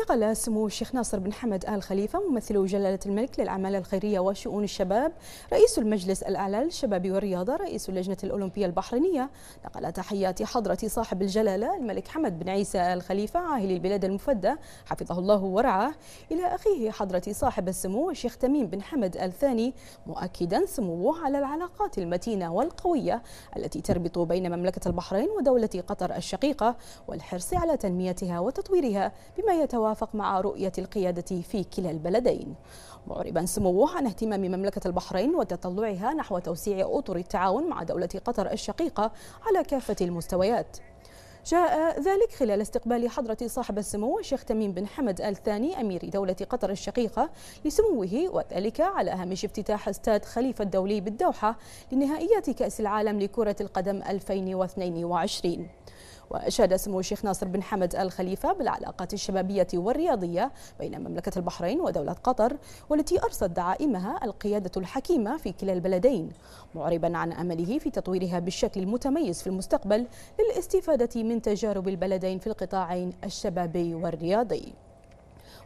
نقل سمو الشيخ ناصر بن حمد آل خليفة ممثل جلالة الملك للأعمال الخيرية وشؤون الشباب رئيس المجلس الأعلى للشباب والرياضة رئيس اللجنة الأولمبية البحرينية نقل تحيات حضرة صاحب الجلالة الملك حمد بن عيسى آل خليفة عاهل البلاد المفدى حفظه الله ورعاه إلى أخيه حضرة صاحب السمو الشيخ تميم بن حمد آل ثاني مؤكدا سموه على العلاقات المتينة والقوية التي تربط بين مملكة البحرين ودولة قطر الشقيقة والحرص على تنميتها وتطويرها بما يتوافق تتوافق مع رؤية القيادة في كلا البلدين معربا سموه عن اهتمام مملكة البحرين وتطلعها نحو توسيع أطر التعاون مع دولة قطر الشقيقة على كافة المستويات جاء ذلك خلال استقبال حضرة صاحب السمو الشيخ تميم بن حمد آل ثاني أمير دولة قطر الشقيقة لسموه وذلك على هامش افتتاح استاد خليفة الدولي بالدوحة لنهائيات كأس العالم لكرة القدم 2022 وأشاد سمو الشيخ ناصر بن حمد الخليفة بالعلاقات الشبابية والرياضية بين مملكة البحرين ودولة قطر والتي أرصد دعائمها القيادة الحكيمة في كلا البلدين معربا عن أمله في تطويرها بالشكل المتميز في المستقبل للاستفادة من تجارب البلدين في القطاعين الشبابي والرياضي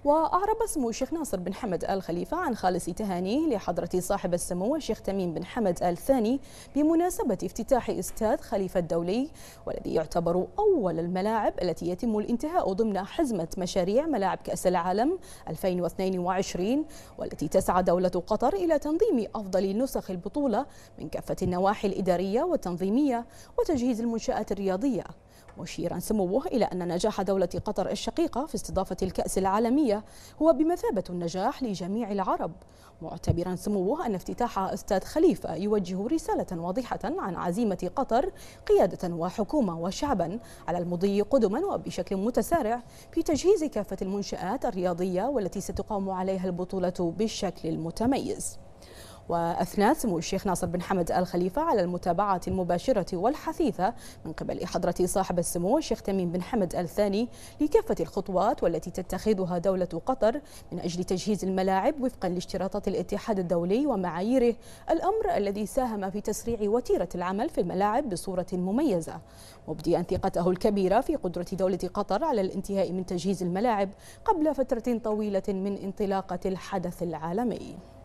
وأعرب سمو الشيخ ناصر بن حمد آل خليفة عن خالص تهانيه لحضرة صاحب السمو الشيخ تميم بن حمد آل ثاني بمناسبة افتتاح استاذ خليفة الدولي والذي يعتبر أول الملاعب التي يتم الانتهاء ضمن حزمة مشاريع ملاعب كأس العالم 2022 والتي تسعى دولة قطر إلى تنظيم أفضل نسخ البطولة من كافة النواحي الإدارية والتنظيمية وتجهيز المنشآت الرياضية مشيرا سموه إلى أن نجاح دولة قطر الشقيقة في استضافة الكأس العالمية هو بمثابة النجاح لجميع العرب معتبرا سموه أن افتتاح أستاذ خليفة يوجه رسالة واضحة عن عزيمة قطر قيادة وحكومة وشعبا على المضي قدما وبشكل متسارع في تجهيز كافة المنشآت الرياضية والتي ستقام عليها البطولة بالشكل المتميز وأثنى سمو الشيخ ناصر بن حمد آل خليفة على المتابعة المباشرة والحثيثة من قبل حضرة صاحب السمو الشيخ تميم بن حمد آل ثاني لكافة الخطوات والتي تتخذها دولة قطر من أجل تجهيز الملاعب وفقا لاشتراطات الاتحاد الدولي ومعاييره الأمر الذي ساهم في تسريع وتيرة العمل في الملاعب بصورة مميزة مبديا ثقته الكبيرة في قدرة دولة قطر على الانتهاء من تجهيز الملاعب قبل فترة طويلة من انطلاقة الحدث العالمي